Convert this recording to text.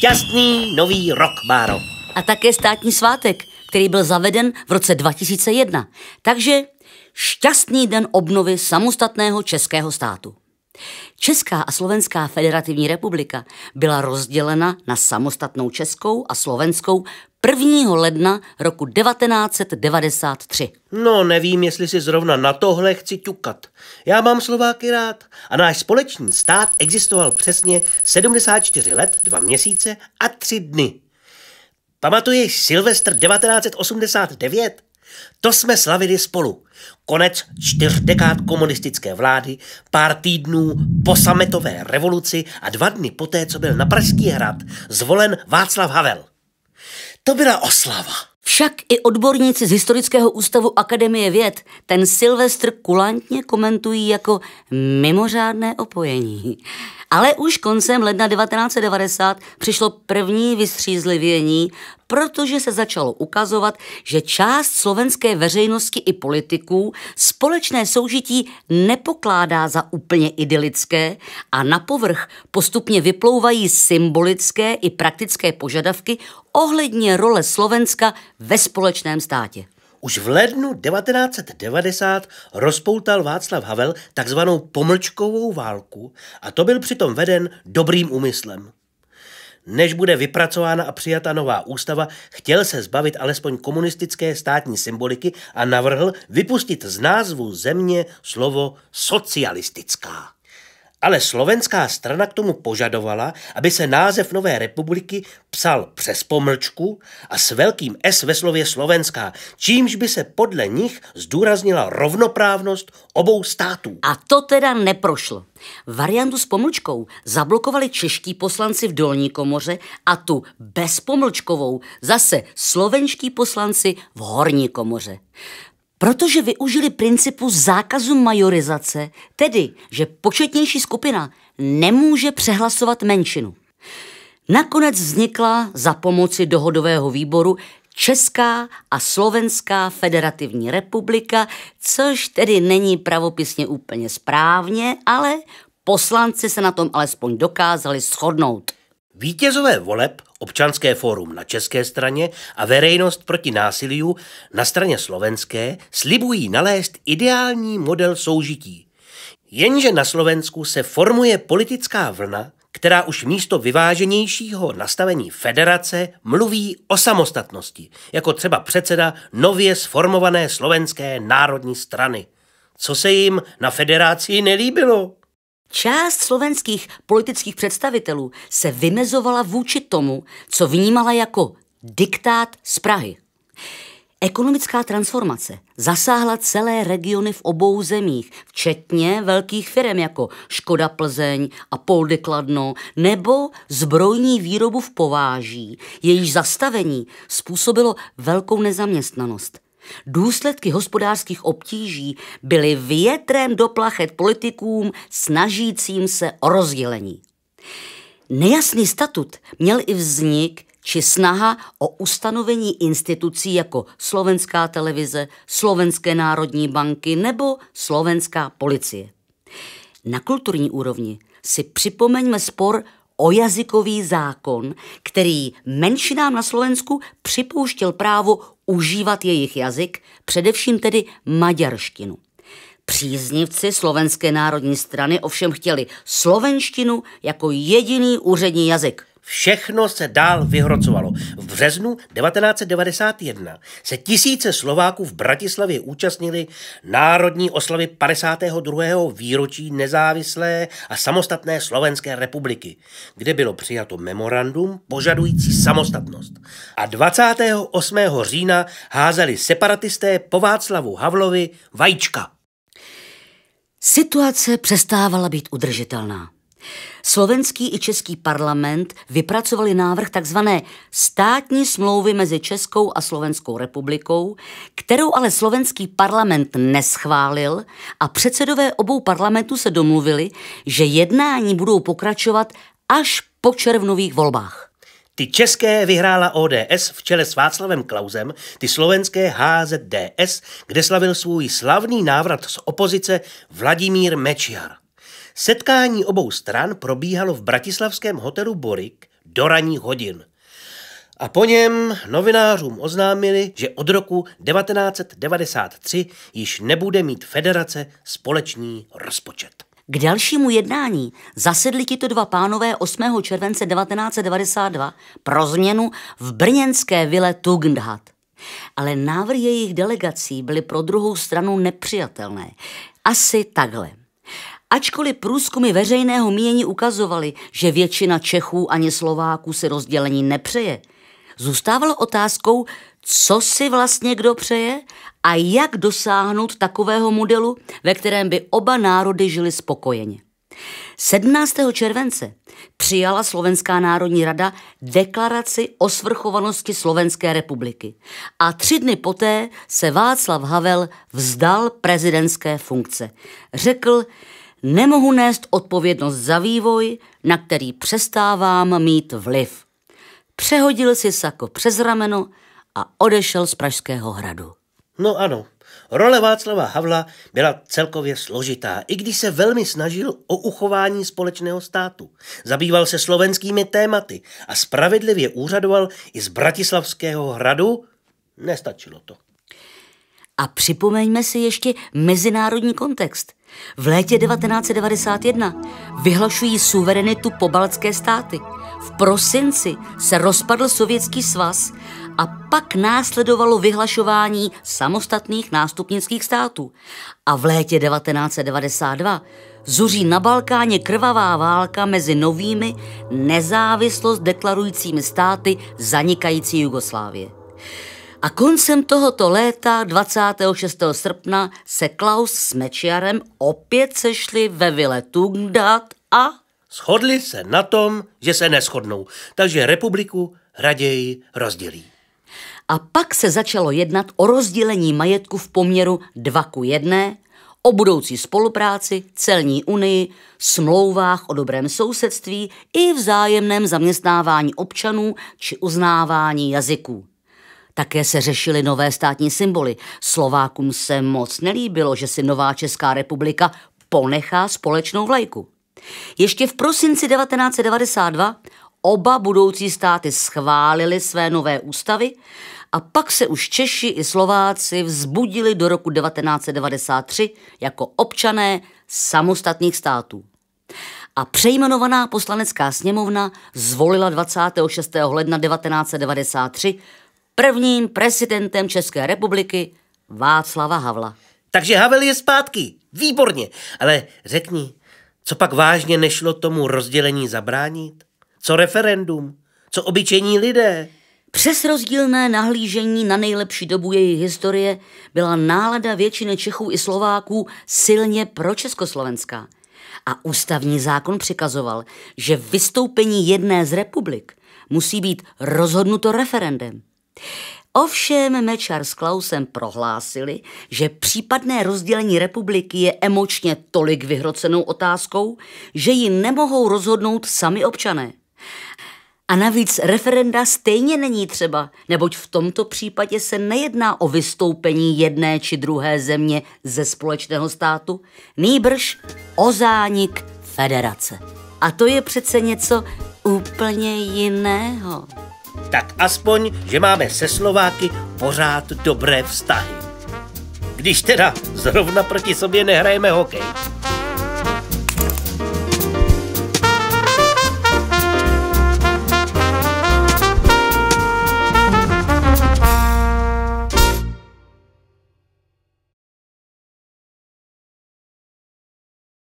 Šťastný nový rok, Máro. A také státní svátek, který byl zaveden v roce 2001. Takže šťastný den obnovy samostatného českého státu. Česká a Slovenská federativní republika byla rozdělena na samostatnou českou a slovenskou 1. ledna roku 1993. No, nevím, jestli si zrovna na tohle chci ťukat. Já mám Slováky rád a náš společný stát existoval přesně 74 let, 2 měsíce a 3 dny. Pamatuješ Silvestr 1989? To jsme slavili spolu. Konec čtyř dekád komunistické vlády, pár týdnů po sametové revoluci a dva dny poté, co byl na Pražský hrad zvolen Václav Havel. To byla oslava. Však i odborníci z Historického ústavu Akademie věd ten Silvestr kulantně komentují jako mimořádné opojení. Ale už koncem ledna 1990 přišlo první vystřízlivění protože se začalo ukazovat, že část slovenské veřejnosti i politiků společné soužití nepokládá za úplně idylické a na povrch postupně vyplouvají symbolické i praktické požadavky ohledně role Slovenska ve společném státě. Už v lednu 1990 rozpoutal Václav Havel takzvanou pomlčkovou válku a to byl přitom veden dobrým úmyslem. Než bude vypracována a přijata nová ústava, chtěl se zbavit alespoň komunistické státní symboliky a navrhl vypustit z názvu země slovo socialistická. Ale slovenská strana k tomu požadovala, aby se název Nové republiky psal přes pomlčku a s velkým S ve slově slovenská, čímž by se podle nich zdůraznila rovnoprávnost obou států. A to teda neprošlo. Variantu s pomlčkou zablokovali čeští poslanci v dolní komoře a tu bezpomlčkovou zase slovenští poslanci v horní komoře protože využili principu zákazu majorizace, tedy že početnější skupina nemůže přehlasovat menšinu. Nakonec vznikla za pomoci dohodového výboru Česká a Slovenská federativní republika, což tedy není pravopisně úplně správně, ale poslanci se na tom alespoň dokázali shodnout. Vítězové voleb Občanské fórum na české straně a verejnost proti násiliu na straně slovenské slibují nalézt ideální model soužití. Jenže na Slovensku se formuje politická vlna, která už místo vyváženějšího nastavení federace mluví o samostatnosti, jako třeba předseda nově sformované slovenské národní strany. Co se jim na federaci nelíbilo? Část slovenských politických představitelů se vymezovala vůči tomu, co vnímala jako diktát z Prahy. Ekonomická transformace zasáhla celé regiony v obou zemích, včetně velkých firm jako Škoda Plzeň a Poldy Kladno nebo zbrojní výrobu v Pováží, jejíž zastavení způsobilo velkou nezaměstnanost. Důsledky hospodářských obtíží byly větrem do plachet politikům snažícím se o rozdělení. Nejasný statut měl i vznik či snaha o ustanovení institucí jako Slovenská televize, Slovenské národní banky nebo Slovenská policie. Na kulturní úrovni si připomeňme spor o jazykový zákon, který menšinám na Slovensku připouštěl právo užívat jejich jazyk, především tedy maďarštinu. Příznivci Slovenské národní strany ovšem chtěli slovenštinu jako jediný úřední jazyk. Všechno se dál vyhrocovalo. V březnu 1991 se tisíce Slováků v Bratislavě účastnili národní oslavy 52. výročí nezávislé a samostatné Slovenské republiky, kde bylo přijato memorandum požadující samostatnost. A 28. října házeli separatisté po Václavu Havlovi vajíčka. Situace přestávala být udržitelná. Slovenský i český parlament vypracovali návrh tzv. státní smlouvy mezi Českou a Slovenskou republikou, kterou ale slovenský parlament neschválil a předsedové obou parlamentů se domluvili, že jednání budou pokračovat až po červnových volbách. Ty české vyhrála ODS v čele s Václavem Klausem, ty slovenské HZDS, kde slavil svůj slavný návrat z opozice Vladimír Mečiar. Setkání obou stran probíhalo v bratislavském hotelu Borik do ranních hodin. A po něm novinářům oznámili, že od roku 1993 již nebude mít federace společný rozpočet. K dalšímu jednání zasedli tito dva pánové 8. července 1992 pro změnu v brněnské vile Tugendhat. Ale návrhy jejich delegací byly pro druhou stranu nepřijatelné. Asi takhle. Ačkoliv průzkumy veřejného mínění ukazovaly, že většina Čechů ani Slováků si rozdělení nepřeje, zůstávalo otázkou, co si vlastně kdo přeje a jak dosáhnout takového modelu, ve kterém by oba národy žili spokojeně. 17. července přijala Slovenská národní rada deklaraci o svrchovanosti Slovenské republiky a tři dny poté se Václav Havel vzdal prezidentské funkce. Řekl, nemohu nést odpovědnost za vývoj, na který přestávám mít vliv. Přehodil si sako přes rameno a odešel z Pražského hradu. No ano, role Václava Havla byla celkově složitá, i když se velmi snažil o uchování společného státu. Zabýval se slovenskými tématy a spravedlivě úřadoval i z Bratislavského hradu. Nestačilo to. A připomeňme si ještě mezinárodní kontext – v létě 1991 vyhlašují suverenitu pobaltské státy. V prosinci se rozpadl Sovětský svaz a pak následovalo vyhlašování samostatných nástupnických států. A v létě 1992 zuří na Balkáně krvavá válka mezi novými nezávislost deklarujícími státy zanikající Jugoslávie. A koncem tohoto léta, 26. srpna, se Klaus s Mečiarem opět sešli ve vile Tungdat a... Shodli se na tom, že se neschodnou, takže republiku raději rozdělí. A pak se začalo jednat o rozdělení majetku v poměru 2 ku 1, o budoucí spolupráci, celní unii, smlouvách o dobrém sousedství i vzájemném zaměstnávání občanů či uznávání jazyků. Také se řešily nové státní symboly. Slovákům se moc nelíbilo, že si nová Česká republika ponechá společnou vlajku. Ještě v prosinci 1992 oba budoucí státy schválili své nové ústavy a pak se už Češi i Slováci vzbudili do roku 1993 jako občané samostatných států. A přejmenovaná poslanecká sněmovna zvolila 26. ledna 1993 prvním prezidentem České republiky Václava Havla. Takže Havel je zpátky. Výborně. Ale řekni, co pak vážně nešlo tomu rozdělení zabránit? Co referendum? Co obyčejní lidé? Přes rozdílné nahlížení na nejlepší dobu její historie byla nálada většiny Čechů i Slováků silně pro Československá. A ústavní zákon přikazoval, že vystoupení jedné z republik musí být rozhodnuto referendem. Ovšem Mečar s Klausem prohlásili, že případné rozdělení republiky je emočně tolik vyhrocenou otázkou, že ji nemohou rozhodnout sami občané. A navíc referenda stejně není třeba, neboť v tomto případě se nejedná o vystoupení jedné či druhé země ze společného státu, nýbrž o zánik federace. A to je přece něco úplně jiného. Tak aspoň, že máme se Slováky pořád dobré vztahy. Když teda zrovna proti sobě nehrajeme hokej.